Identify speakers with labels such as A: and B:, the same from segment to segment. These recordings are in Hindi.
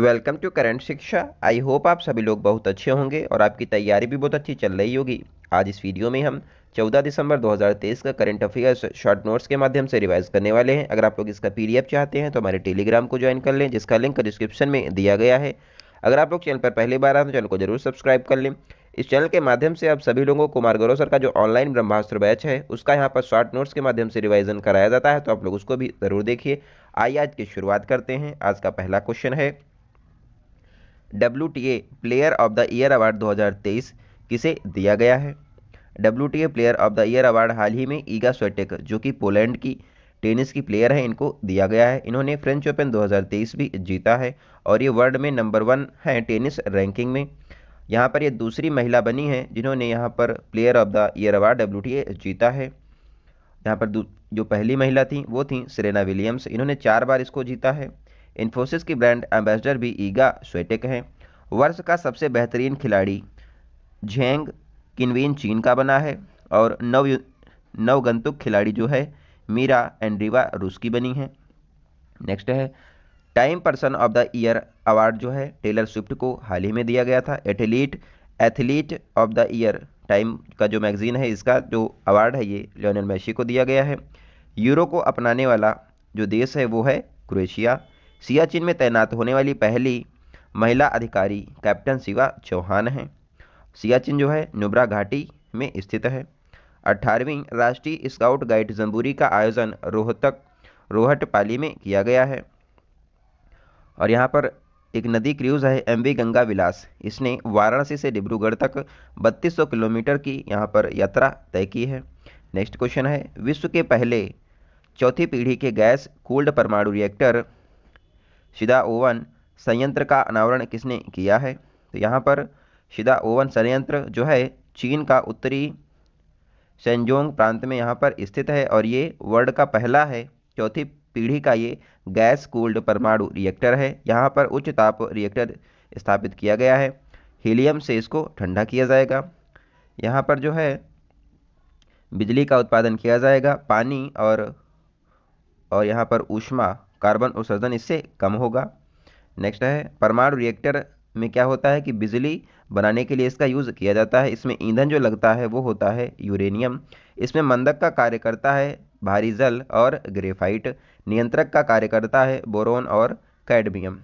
A: वेलकम टू करंट शिक्षा आई होप आप सभी लोग बहुत अच्छे होंगे और आपकी तैयारी भी बहुत अच्छी चल रही होगी आज इस वीडियो में हम 14 दिसंबर 2023 का करंट अफेयर्स शॉर्ट नोट्स के माध्यम से रिवाइज करने वाले हैं अगर आप लोग इसका पीडीएफ चाहते हैं तो हमारे टेलीग्राम को ज्वाइन कर लें जिसका लिंक डिस्क्रिप्शन में दिया गया है अगर आप लोग चैनल पर पहली बार आए तो चैनल को जरूर सब्सक्राइब कर लें इस चैनल के माध्यम से आप सभी लोगों को कुमार गौरव सर का जो ऑनलाइन ब्रह्मास्त्र बैच है उसका यहाँ पर शॉर्ट नोट्स के माध्यम से रिवाइजन कराया जाता है तो आप लोग उसको भी ज़रूर देखिए आइए आज की शुरुआत करते हैं आज का पहला क्वेश्चन है W player of the year award 2023 किसे दिया गया है W player of the year award हाल ही में ईगा स्वेटेक जो कि पोलैंड की टेनिस की प्लेयर है इनको दिया गया है इन्होंने फ्रेंच ओपन 2023 भी जीता है और ये वर्ल्ड में नंबर वन है टेनिस रैंकिंग में यहाँ पर ये दूसरी महिला बनी है जिन्होंने यहाँ पर player of the year award W जीता है यहाँ पर जो पहली महिला थी वो थी सेरेना विलियम्स इन्होंने चार बार इसको जीता है इन्फोसिस की ब्रांड एम्बेसडर भी ईगा स्वेटेक हैं वर्ष का सबसे बेहतरीन खिलाड़ी झेंग किनवीन चीन का बना है और नव नवगंतुक खिलाड़ी जो है मीरा एंड्रीवा रूस की बनी है नेक्स्ट है Time person of the year award जो है टेलर स्विफ्ट को हाल ही में दिया गया था athlete athlete of the year Time का जो मैगजीन है इसका जो अवार्ड है ये लियोनल मैशी को दिया गया है यूरो को अपनाने वाला जो देश है वो है क्रोएशिया सियाचिन में तैनात होने वाली पहली महिला अधिकारी कैप्टन शिवा चौहान हैं सियाचिन जो है नुब्रा घाटी में स्थित है अट्ठारहवीं राष्ट्रीय स्काउट गाइड जम्बूरी का आयोजन रोहतक रोहट पाली में किया गया है और यहाँ पर एक नदी क्रूज है एम वी गंगा विलास इसने वाराणसी से डिब्रूगढ़ तक 3200 किलोमीटर की यहाँ पर यात्रा तय की है नेक्स्ट क्वेश्चन है विश्व के पहले चौथी पीढ़ी के गैस कोल्ड परमाणु रिएक्टर शिदा ओवन संयंत्र का अनावरण किसने किया है तो यहाँ पर शिदा ओवन संयंत्र जो है चीन का उत्तरी सेंजोंग प्रांत में यहाँ पर स्थित है और ये वर्ल्ड का पहला है चौथी पीढ़ी का ये गैस कूल्ड परमाणु रिएक्टर है यहाँ पर उच्च ताप रिएक्टर स्थापित किया गया है हीलियम से इसको ठंडा किया जाएगा यहाँ पर जो है बिजली का उत्पादन किया जाएगा पानी और और यहाँ पर ऊष्मा कार्बन उत्सर्जन इससे कम होगा नेक्स्ट है परमाणु रिएक्टर में क्या होता है कि बिजली बनाने के लिए इसका यूज़ किया जाता है इसमें ईंधन जो लगता है वो होता है यूरेनियम इसमें मंदक का कार्य करता है भारी जल और ग्रेफाइट नियंत्रक का कार्य करता है बोरोन और कैडमियम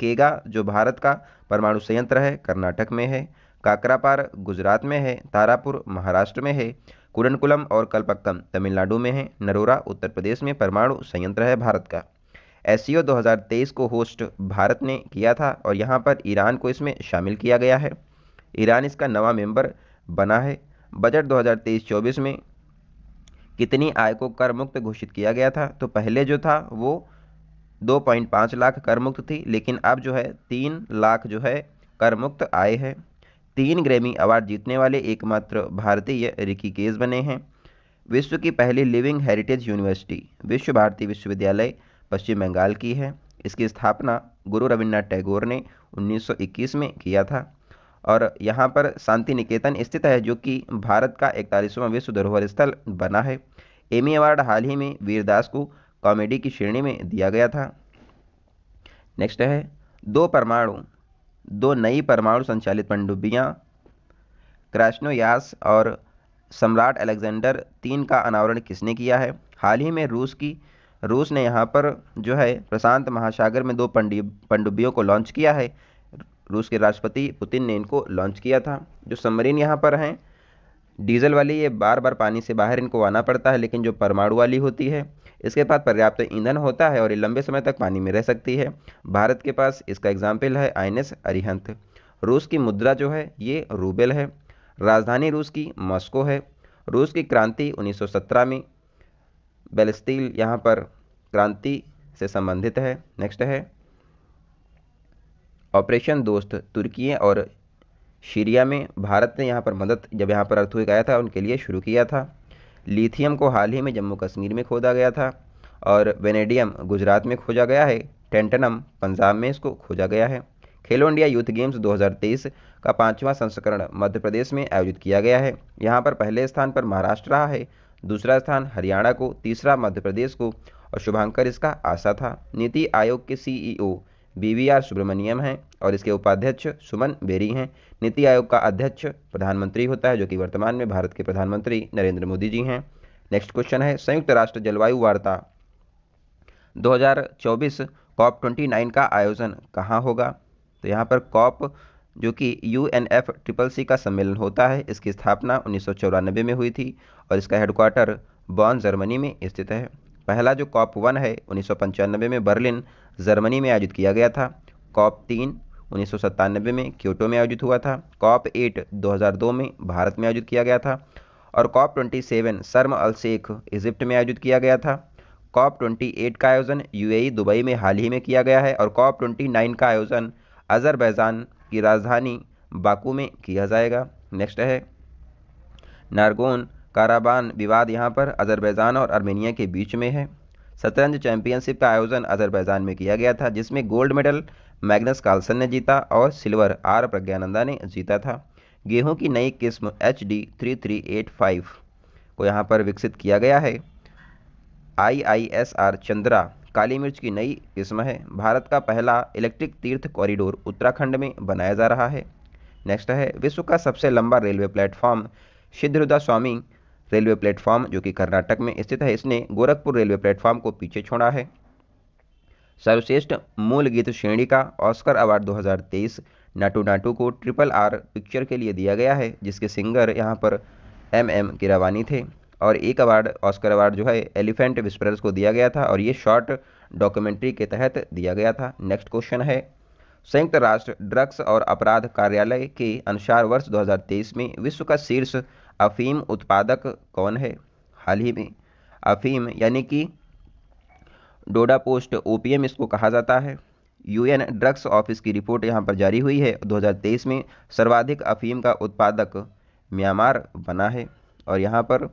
A: केगा जो भारत का परमाणु संयंत्र है कर्नाटक में है काकरापार गुजरात में है तारापुर महाराष्ट्र में है कुरनकुलम और कल्पक्कम तमिलनाडु में है नरोरा उत्तर प्रदेश में परमाणु संयंत्र है भारत का एस दो हज़ार तेईस को होस्ट भारत ने किया था और यहाँ पर ईरान को इसमें शामिल किया गया है ईरान इसका नवा मेंबर बना है बजट 2023-24 में कितनी आय को कर मुक्त घोषित किया गया था तो पहले जो था वो 2.5 लाख कर मुक्त थी लेकिन अब जो है तीन लाख जो है कर मुक्त आय है तीन ग्रैमी अवार्ड जीतने वाले एकमात्र भारतीय रिकी केस बने हैं विश्व की पहली लिविंग हेरिटेज यूनिवर्सिटी विश्व भारती विश्वविद्यालय पश्चिम बंगाल की है इसकी स्थापना गुरु रविन्द्रनाथ टैगोर ने 1921 में किया था और यहाँ पर शांति निकेतन स्थित है जो कि भारत का इकतालीसवां विश्व धरोहर स्थल बना है एमी अवार्ड हाल ही में वीरदास को कॉमेडी की श्रेणी में दिया गया था नेक्स्ट है दो परमाणु दो नई परमाणु संचालित पनडुब्बियाँ यास और सम्राट अलेक्जेंडर तीन का अनावरण किसने किया है हाल ही में रूस की रूस ने यहाँ पर जो है प्रशांत महासागर में दो पंडुबियों को लॉन्च किया है रूस के राष्ट्रपति पुतिन ने इनको लॉन्च किया था जो सबमरीन यहाँ पर हैं डीजल वाली ये बार बार पानी से बाहर इनको आना पड़ता है लेकिन जो परमाणु वाली होती है इसके पास पर्याप्त ईंधन होता है और ये लंबे समय तक पानी में रह सकती है भारत के पास इसका एग्जाम्पल है आई अरिहंत रूस की मुद्रा जो है ये रूबेल है राजधानी रूस की मॉस्को है रूस की क्रांति 1917 में बेलस्टील यहाँ पर क्रांति से संबंधित है नेक्स्ट है ऑपरेशन दोस्त तुर्की और सीरिया में भारत ने यहाँ पर मदद जब यहाँ पर अर्थ आया था उनके लिए शुरू किया था लिथियम को हाल ही में जम्मू कश्मीर में खोदा गया था और वेनेडियम गुजरात में खोजा गया है टेंटनम पंजाब में इसको खोजा गया है खेलो इंडिया यूथ गेम्स 2023 का पांचवा संस्करण मध्य प्रदेश में आयोजित किया गया है यहाँ पर पहले स्थान पर महाराष्ट्र रहा है दूसरा स्थान हरियाणा को तीसरा मध्य प्रदेश को और शुभांकर इसका आशा था नीति आयोग के सीईओ बीवीआर e सुब्रमण्यम हैं और इसके उपाध्यक्ष सुमन बेरी हैं नीति आयोग का अध्यक्ष प्रधानमंत्री होता है जो कि वर्तमान में भारत के प्रधानमंत्री नरेंद्र मोदी जी हैं नेक्स्ट क्वेश्चन है संयुक्त राष्ट्र जलवायु वार्ता 2024 कॉप 29 का आयोजन कहाँ होगा तो यहाँ पर कॉप जो कि U N F triple C का सम्मेलन होता है इसकी स्थापना उन्नीस में हुई थी और इसका हेडक्वार्टर बॉन जर्मनी में स्थित है पहला जो कॉप वन है उन्नीस में बर्लिन जर्मनी में आयोजित किया गया था कॉप तीन उन्नीस में क्योटो में आयोजित हुआ था कॉप एट 2002 में भारत में आयोजित किया गया था और कॉप ट्वेंटी सेवन शर्म अल शेख इजिप्ट में आयोजित किया गया था कॉप ट्वेंटी एट का आयोजन यूएई दुबई में हाल ही में किया गया है और कॉप ट्वेंटी नाइन का आयोजन अजरबैजान की राजधानी बाकू में किया जाएगा नेक्स्ट है नारगोन काराबान विवाद यहाँ पर अजरबैजान और आर्मेनिया के बीच में है शतरंज चैंपियनशिप का आयोजन अजरबैजान में किया गया था जिसमें गोल्ड मेडल मैग्नस कार्लसन ने जीता और सिल्वर आर प्रज्ञानंदा ने जीता था गेहूं की नई किस्म H D three three eight five को यहाँ पर विकसित किया गया है I I S R Chandra काली मिर्च की नई किस्म है भारत का पहला इलेक्ट्रिक तीर्थ कॉरिडोर उत्तराखंड में बनाया जा रहा है नेक्स्ट है विश्व का सबसे लंबा railway platform Siddharudha Swami railway platform जो कि कर्नाटक में स्थित है इसने गोरखपुर रेलवे प्लेटफॉर्म को पीछे छोड़ा है सर्वश्रेष्ठ मूल गीत श्रेणी का ऑस्कर अवार्ड 2023 नाटू नाटू को ट्रिपल आर पिक्चर के लिए दिया गया है जिसके सिंगर यहाँ पर एम एम किरावानी थे और एक अवार्ड ऑस्कर अवार्ड जो है एलिफेंट विस्परर्स को दिया गया था और ये शॉर्ट डॉक्यूमेंट्री के तहत दिया गया था नेक्स्ट क्वेश्चन है संयुक्त राष्ट्र ड्रग्स और अपराध कार्यालय के अनुसार वर्ष 2023 में विश्व का शीर्ष अफीम उत्पादक कौन है हाल ही में अफीम यानी कि डोडा पोस्ट ओपीएम इसको कहा जाता है यूएन ड्रग्स ऑफिस की रिपोर्ट यहाँ पर जारी हुई है 2023 में सर्वाधिक अफीम का उत्पादक म्यांमार बना है और यहाँ पर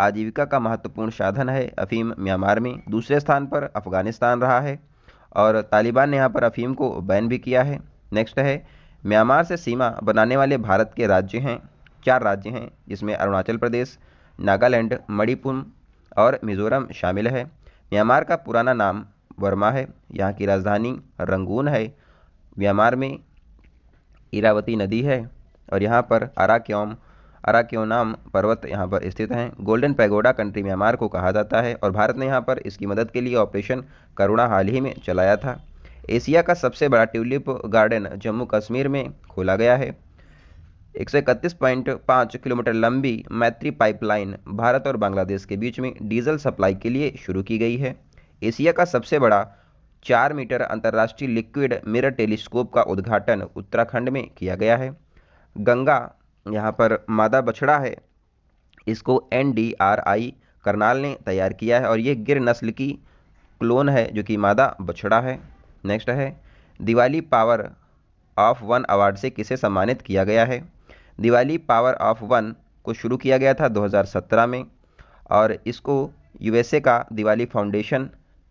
A: आजीविका का महत्वपूर्ण साधन है अफीम म्यांमार में दूसरे स्थान पर अफगानिस्तान रहा है और तालिबान ने यहाँ पर अफीम को बैन भी किया है नेक्स्ट है म्यांमार से सीमा बनाने वाले भारत के राज्य हैं चार राज्य हैं जिसमें अरुणाचल प्रदेश नागालैंड मणिपुर और मिजोरम शामिल है म्यांमार का पुराना नाम वर्मा है यहाँ की राजधानी रंगून है म्यांमार में इरावती नदी है और यहाँ पर अराक्योम अराक्योनाम पर्वत यहाँ पर स्थित हैं गोल्डन पैगोडा कंट्री म्यांमार को कहा जाता है और भारत ने यहाँ पर इसकी मदद के लिए ऑपरेशन करुणा हाल ही में चलाया था एशिया का सबसे बड़ा ट्यूलिप गार्डन जम्मू कश्मीर में खोला गया है एक किलोमीटर लंबी मैत्री पाइपलाइन भारत और बांग्लादेश के बीच में डीजल सप्लाई के लिए शुरू की गई है एशिया का सबसे बड़ा चार मीटर अंतर्राष्ट्रीय लिक्विड मिरर टेलीस्कोप का उद्घाटन उत्तराखंड में किया गया है गंगा यहाँ पर मादा बछड़ा है इसको N D R I Karnal ने तैयार किया है और ये गिर नस्ल की क्लोन है जो कि मादा बछड़ा है नेक्स्ट है Diwali power of one award से किसे सम्मानित किया गया है दिवाली पावर ऑफ वन को शुरू किया गया था 2017 में और इसको यूएसए का दिवाली फाउंडेशन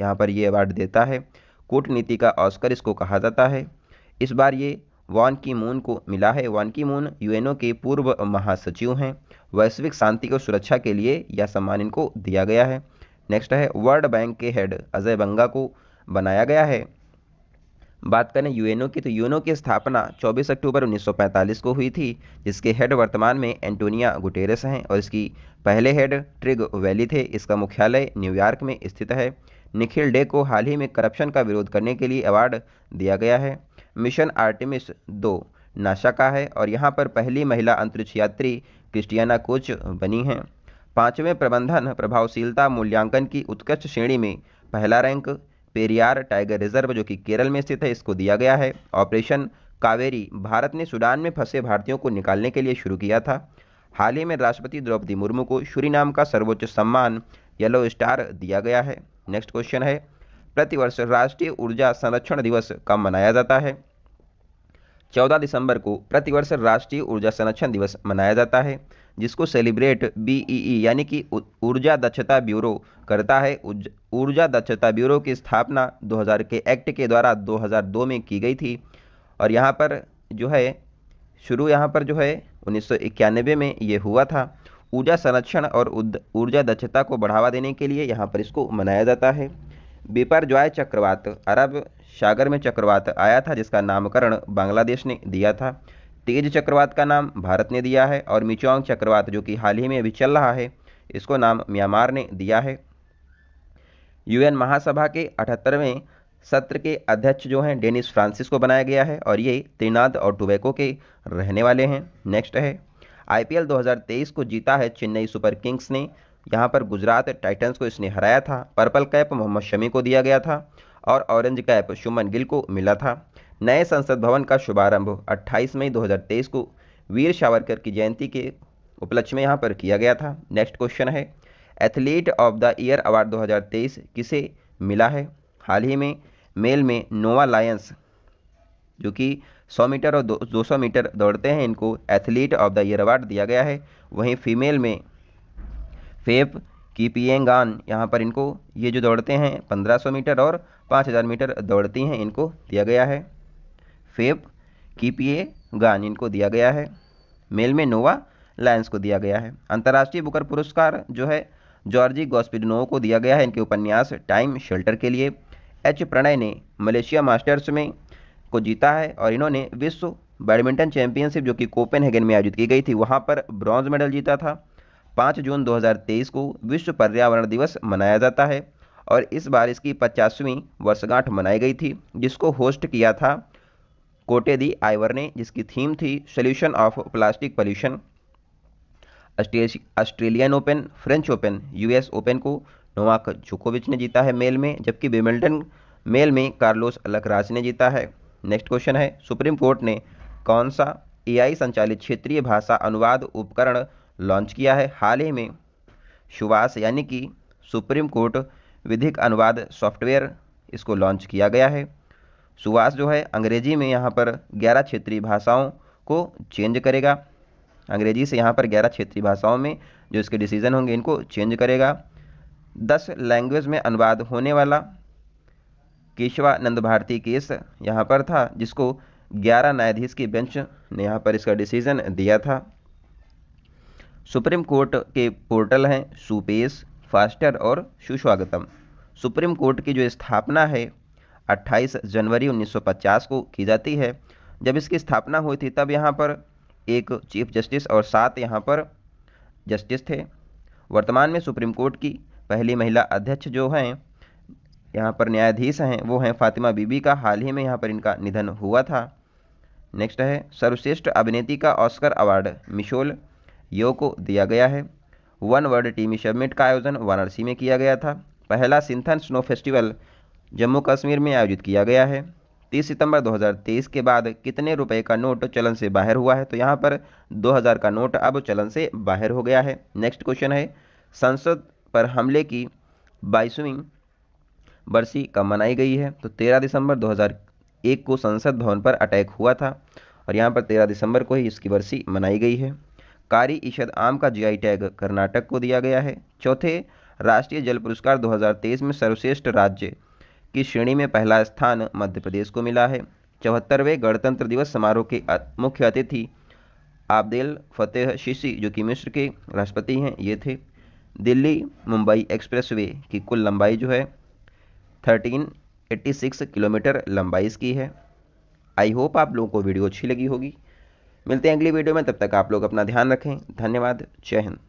A: यहाँ पर ये अवार्ड देता है कूटनीति का ऑस्कर इसको कहा जाता है इस बार ये वान की मून को मिला है वान की मून यूएनओ के पूर्व महासचिव हैं वैश्विक शांति और सुरक्षा के लिए यह सम्मान इनको दिया गया है नेक्स्ट है वर्ल्ड बैंक के हेड अजय बंगा को बनाया गया है बात करें यूएनओ की तो यूएनओ की स्थापना 24 अक्टूबर 1945 को हुई थी जिसके हेड वर्तमान में एंटोनिया गुटेरस हैं और इसकी पहले हेड ट्रिग वैली थे इसका मुख्यालय न्यूयॉर्क में स्थित है निखिल डे को हाल ही में करप्शन का विरोध करने के लिए अवार्ड दिया गया है मिशन आर्टिमिस दो नासा का है और यहाँ पर पहली महिला अंतरिक्ष यात्री क्रिस्टियाना कोच बनी हैं पांचवें प्रबंधन प्रभावशीलता मूल्यांकन की उत्कृष्ट श्रेणी में पहला रैंक पेरियार टाइगर रिजर्व जो कि केरल में स्थित है इसको दिया गया है ऑपरेशन कावेरी भारत ने सूडान में फंसे भारतीयों को निकालने के लिए शुरू किया था हाल ही में राष्ट्रपति द्रौपदी मुर्मू को नाम का सर्वोच्च सम्मान येलो स्टार दिया गया है नेक्स्ट क्वेश्चन है प्रतिवर्ष राष्ट्रीय ऊर्जा संरक्षण दिवस कब मनाया जाता है 14 दिसंबर को प्रतिवर्ष राष्ट्रीय ऊर्जा संरक्षण दिवस मनाया जाता है जिसको सेलिब्रेट बीईई e e यानी कि ऊर्जा दक्षता ब्यूरो करता है ऊर्जा दक्षता ब्यूरो की स्थापना 2000 के एक्ट के द्वारा 2002 में की गई थी और यहाँ पर जो है शुरू यहाँ पर जो है उन्नीस में ये हुआ था ऊर्जा संरक्षण और ऊर्जा दक्षता को बढ़ावा देने के लिए यहाँ पर इसको मनाया जाता है बिपरजॉय चक्रवात अरब सागर में चक्रवात आया था जिसका नामकरण बांग्लादेश ने दिया था तेज चक्रवात का नाम भारत ने दिया है और मिचोंग चक्रवात जो कि हाल ही में अभी चल रहा है इसको नाम म्यांमार ने दिया है यूएन महासभा के अठहत्तरवें सत्र के अध्यक्ष जो हैं डेनिस फ्रांसिस को बनाया गया है और ये त्रिनाद और टुबैको के रहने वाले हैं नेक्स्ट है आईपीएल 2023 को जीता है चेन्नई सुपर किंग्स ने यहाँ पर गुजरात टाइटंस को इसने हराया था पर्पल कैप मोहम्मद शमी को दिया गया था और ऑरेंज कैप शुमन गिल को मिला था नए संसद भवन का शुभारंभ 28 मई 2023 को वीर सावरकर की जयंती के उपलक्ष्य में यहाँ पर किया गया था नेक्स्ट क्वेश्चन है athlete of the year award 2023 किसे मिला है हाल ही में मेल में नोवा लायंस जो कि 100 मीटर और 200 मीटर दौड़ते हैं इनको athlete of the year award दिया गया है वहीं फीमेल में फेप कीपियंगान यहाँ पर इनको ये जो दौड़ते हैं 1500 मीटर और 5000 मीटर दौड़ती हैं इनको दिया गया है फेप कीपिए गान इनको दिया गया है मेल में नोवा लायंस को दिया गया है अंतर्राष्ट्रीय बुकर पुरस्कार जो है जॉर्जी गॉस्पिडनोव को दिया गया है इनके उपन्यास टाइम शेल्टर के लिए एच प्रणय ने मलेशिया मास्टर्स में को जीता है और इन्होंने विश्व बैडमिंटन चैंपियनशिप जो कि कोपेनहेगन में आयोजित की गई थी वहाँ पर ब्रॉन्ज मेडल जीता था पाँच जून 2023 को विश्व पर्यावरण दिवस मनाया जाता है और इस बार इसकी पचासवीं वर्षगांठ मनाई गई थी जिसको होस्ट किया था कोटे दी आइवर ने जिसकी थीम थी solution of plastic pollution Australian open French open US open को नोवाक जोकोविच ने जीता है मेल में जबकि बेडमिंटन मेल में कार्लोस अलकराज ने जीता है नेक्स्ट क्वेश्चन है सुप्रीम कोर्ट ने कौन सा एआई संचालित क्षेत्रीय भाषा अनुवाद उपकरण लॉन्च किया है हाल ही में सुभाष यानी कि सुप्रीम कोर्ट विधिक अनुवाद सॉफ्टवेयर इसको लॉन्च किया गया है सुभाष जो है अंग्रेजी में यहाँ पर ग्यारह क्षेत्रीय भाषाओं को चेंज करेगा अंग्रेजी से यहाँ पर ग्यारह क्षेत्रीय भाषाओं में जो इसके डिसीजन होंगे इनको चेंज करेगा दस लैंग्वेज में अनुवाद होने वाला केशवानंद भारती केस यहाँ पर था जिसको ग्यारह न्यायाधीश की बेंच ने यहाँ पर इसका डिसीजन दिया था सुप्रीम कोर्ट के पोर्टल हैं सुपेश फास्टर और सुस्वागतम सुप्रीम कोर्ट की जो स्थापना है 28 जनवरी 1950 को की जाती है जब इसकी स्थापना हुई थी तब यहाँ पर एक चीफ जस्टिस और सात यहाँ पर जस्टिस थे वर्तमान में सुप्रीम कोर्ट की पहली महिला अध्यक्ष जो हैं यहाँ पर न्यायाधीश हैं वो हैं फातिमा बीबी का हाल ही में यहाँ पर इनका निधन हुआ था नेक्स्ट है सर्वश्रेष्ठ अभिनेत्री का ऑस्कर अवार्ड मिशोल यो को दिया गया है वन वर्ल्ड टीमी शबमिट का आयोजन वाराणसी में किया गया था पहला सिंथन स्नो फेस्टिवल जम्मू कश्मीर में आयोजित किया गया है 30 सितंबर 2023 के बाद कितने रुपए का नोट चलन से बाहर हुआ है तो यहाँ पर 2000 का नोट अब चलन से बाहर हो गया है नेक्स्ट क्वेश्चन है संसद पर हमले की बाईसवीं बरसी कब मनाई गई है तो 13 दिसंबर 2001 को संसद भवन पर अटैक हुआ था और यहाँ पर 13 दिसंबर को ही इसकी बरसी मनाई गई है कारी इशद आम का जी टैग कर्नाटक को दिया गया है चौथे राष्ट्रीय जल पुरस्कार 2023 में सर्वश्रेष्ठ राज्य की श्रेणी में पहला स्थान मध्य प्रदेश को मिला है चौहत्तरवें गणतंत्र दिवस समारोह के मुख्य अतिथि आब्देल फतेह शीशी जो कि मिस्र के राष्ट्रपति हैं ये थे दिल्ली मुंबई एक्सप्रेस की कुल लंबाई जो है 1386 किलोमीटर लंबाई इसकी है आई होप आप लोगों को वीडियो अच्छी लगी होगी मिलते हैं अगली वीडियो में तब तक आप लोग अपना ध्यान रखें धन्यवाद जय हिंद